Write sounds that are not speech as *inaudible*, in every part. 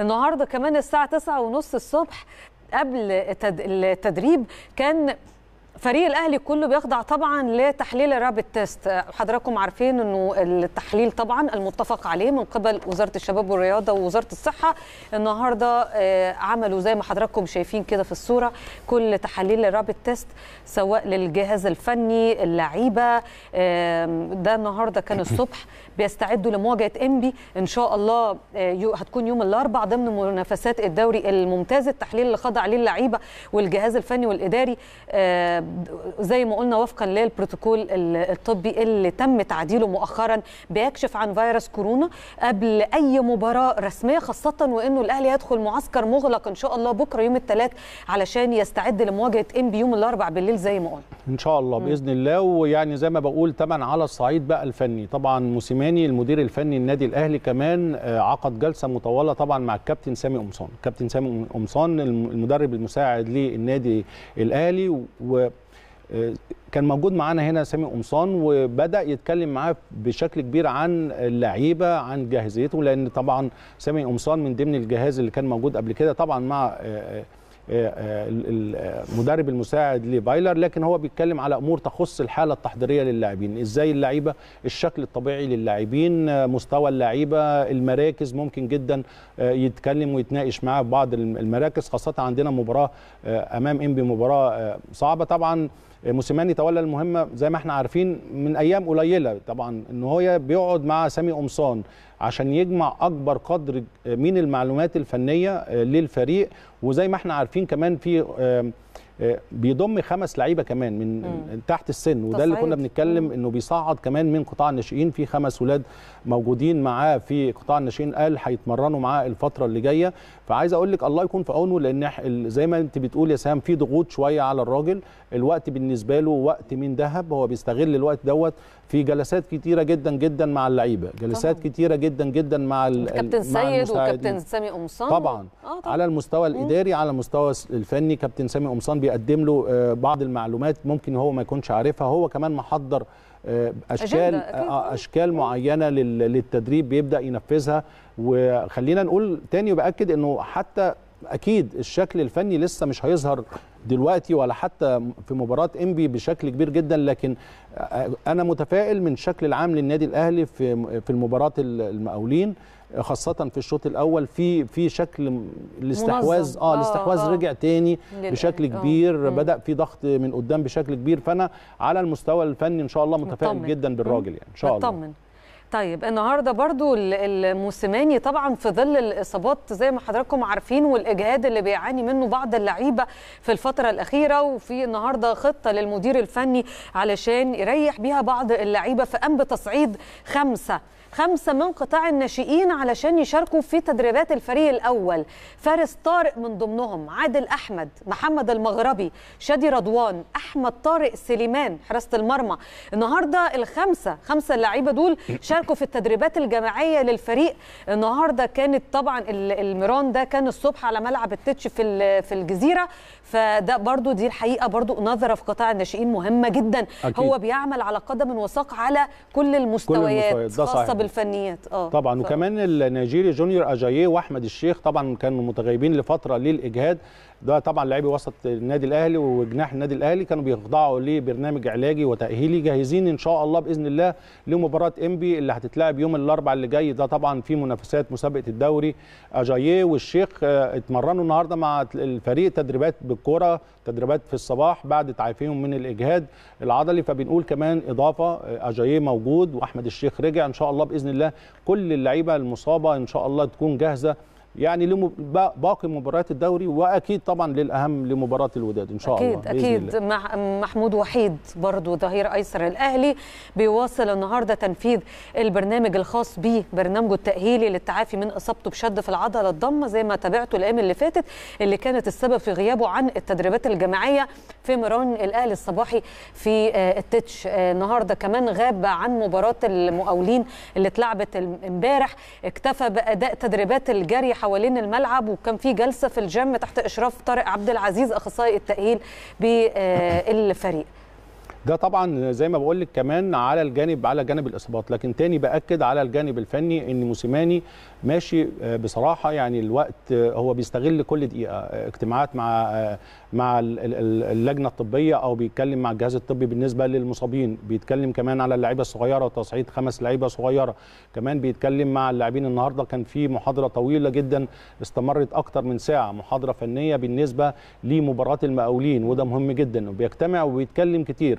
النهارده كمان الساعه 9:30 الصبح قبل التدريب كان فريق الاهلي كله بيخضع طبعا لتحليل الرابت تيست حضراتكم عارفين انه التحليل طبعا المتفق عليه من قبل وزاره الشباب والرياضه ووزاره الصحه النهارده آه، عملوا زي ما حضراتكم شايفين كده في الصوره كل تحاليل الرابت تيست سواء للجهاز الفني اللعيبه ده النهارده كان الصبح *coughs* بيستعدوا لمواجهه انبي ان شاء الله آه، هتكون يوم الاربعاء ضمن منافسات الدوري الممتاز التحليل اللي خضع عليه اللعيبه والجهاز الفني والاداري زي ما قلنا وفقا للبروتوكول الطبي اللي تم تعديله مؤخرا بيكشف عن فيروس كورونا قبل اي مباراه رسميه خاصه وانه الاهلي هيدخل معسكر مغلق ان شاء الله بكره يوم الثلاث علشان يستعد لمواجهه انبي يوم الاربع بالليل زي ما قلنا ان شاء الله باذن الله ويعني زي ما بقول تمن على الصعيد بقى الفني طبعا موسيماني المدير الفني النادي الاهلي كمان آه، عقد جلسه مطوله طبعا مع الكابتن سامي قمصان كابتن سامي قمصان المدرب المساعد للنادي الاهلي و كان موجود معانا هنا سامي قمصان وبدا يتكلم معاه بشكل كبير عن اللعيبه عن جاهزيته لان طبعا سامي قمصان من ضمن الجهاز اللي كان موجود قبل كده طبعا مع آه، آه، آه، آه، المدرب آه، المساعد لبايلر لكن هو بيتكلم على امور تخص الحاله التحضيريه للاعبين ازاي اللعيبه الشكل الطبيعي للاعبين مستوى اللعيبه المراكز ممكن جدا يتكلم ويتناقش معاه في بعض المراكز خاصه عندنا مباراه امام انبي مباراه صعبه طبعا موسيماني تولى المهمه زي ما احنا عارفين من ايام قليله طبعا ان هو بيقعد مع سامي قمصان عشان يجمع اكبر قدر من المعلومات الفنيه للفريق وزي ما احنا عارفين عارفين كمان في بيضم خمس لعيبه كمان من مم. تحت السن وده اللي كنا بنتكلم انه بيصعد كمان من قطاع الناشئين في خمس ولاد موجودين معاه في قطاع الناشئين قال هيتمرنوا معاه الفتره اللي جايه فعايز اقول لك الله يكون في عونه لان زي ما انت بتقول يا سام في ضغوط شويه على الراجل الوقت بالنسبه له وقت من ذهب هو بيستغل الوقت دوت في جلسات كتيره جدا جدا مع اللعيبه جلسات طبعا. كتيره جدا جدا مع الكابتن سيد وكابتن سامي قمصان طبعا. آه طبعا على المستوى الاداري على المستوى الفني كابتن سامي قمصان بيقدم له آه، بعض المعلومات ممكن هو ما يكونش عارفها هو كمان محضر آه، اشكال آه، اشكال معينه للتدريب بيبدا ينفذها وخلينا نقول تاني وباكد انه حتى اكيد الشكل الفني لسه مش هيظهر دلوقتي ولا حتى في مباراه انبي بشكل كبير جدا لكن انا متفائل من الشكل العام للنادي الاهلي في في المباراه المقاولين خاصة في الشوط الأول في في شكل الاستحواذ اه الاستحواذ آه، آه. رجع تاني بشكل آه. كبير بدأ في ضغط من قدام بشكل كبير فأنا على المستوى الفني إن شاء الله متفائل جدا بالراجل يعني إن شاء الله طيب النهارده برضو الموسيماني طبعا في ظل الاصابات زي ما حضراتكم عارفين والاجهاد اللي بيعاني منه بعض اللعيبه في الفتره الاخيره وفي النهارده خطه للمدير الفني علشان يريح بيها بعض اللعيبه فقام بتصعيد خمسه خمسة من قطاع الناشئين علشان يشاركوا في تدريبات الفريق الأول فارس طارق من ضمنهم عادل أحمد محمد المغربي شادي رضوان أحمد طارق سليمان حراسة المرمى النهاردة الخمسة خمسة اللعيبة دول *clears throat* لكم في التدريبات الجماعيه للفريق النهارده كانت طبعا الميران ده كان الصبح على ملعب التتش في في الجزيره فده برضو دي الحقيقه برضو نظره في قطاع الناشئين مهمه جدا أكيد. هو بيعمل على قدم وساق على كل المستويات, كل المستويات. خاصه بالفنيات اه طبعا ف... وكمان النيجيري جونيور اجاييه واحمد الشيخ طبعا كانوا متغيبين لفتره للاجهاد ده طبعا لاعبي وسط النادي الاهلي وجناح النادي الاهلي كانوا بيخضعوا لبرنامج علاجي وتاهيلي جاهزين ان شاء الله باذن الله لمباراه انبي اللي هتتلعب يوم الاربعاء اللي جاي ده طبعا في منافسات مسابقه الدوري اجاييه والشيخ آه، اتمرنوا النهارده مع الفريق تدريبات بالكوره تدريبات في الصباح بعد تعافيهم من الاجهاد العضلي فبنقول كمان اضافه آه، اجاييه موجود واحمد الشيخ رجع ان شاء الله باذن الله كل اللعيبه المصابه ان شاء الله تكون جاهزه يعني باقي مباريات الدوري واكيد طبعا للاهم لمباراه الوداد ان شاء أكيد الله اكيد اكيد مع محمود وحيد برضو ظهير ايسر الاهلي بيواصل النهارده تنفيذ البرنامج الخاص بيه برنامجه التاهيلي للتعافي من اصابته بشد في العضله الضمه زي ما تابعته الايام اللي فاتت اللي كانت السبب في غيابه عن التدريبات الجماعيه في مران الاهلي الصباحي في آه، التتش آه، النهارده كمان غاب عن مباراه المقاولين اللي اتلعبت امبارح اكتفى باداء تدريبات الجري حوالين الملعب وكان في جلسه في الجيم تحت اشراف طارق عبد العزيز اخصائي التاهيل بالفريق ده طبعا زي ما بقول لك كمان على الجانب على جانب الاصابات لكن تاني باكد على الجانب الفني ان موسيماني ماشي آه، بصراحه يعني الوقت آه، هو بيستغل كل دقيقه آه، اجتماعات مع مع اللجنه الطبيه او بيتكلم مع الجهاز الطبي بالنسبه للمصابين بيتكلم كمان على اللعيبه الصغيره تصعيد خمس لعيبه صغيره كمان بيتكلم مع اللاعبين النهارده كان في محاضره طويله جدا استمرت اكتر من ساعه محاضره فنيه بالنسبه لمباراه المقاولين وده مهم جدا وبيجتمع وبيتكلم كتير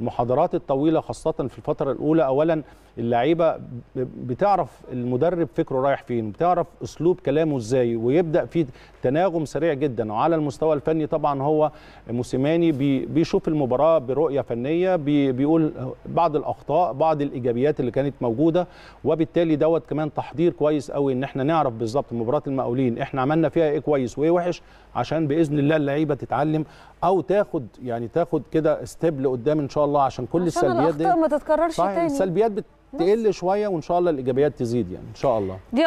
المحاضرات الطويله خاصه في الفتره الاولى اولا اللعيبه بتعرف المدرب فكره رايح فين بتعرف اسلوب كلامه ازاي ويبدا في تناغم سريع جدا وعلى المستوى الفني طبعا هو موسيماني بيشوف المباراه برؤيه فنيه بيقول بعض الاخطاء بعض الايجابيات اللي كانت موجوده وبالتالي دوت كمان تحضير كويس قوي ان احنا نعرف بالظبط مباراه المقاولين احنا عملنا فيها ايه كويس وايه وحش عشان باذن الله اللعيبه تتعلم او تاخد يعني تاخد كده ستيب لقدام ان شاء الله الله عشان كل عشان السلبيات دي عشان الاخطاء ما تتكررش تاني السلبيات بتقل شويه وان شاء الله الايجابيات تزيد يعني ان شاء الله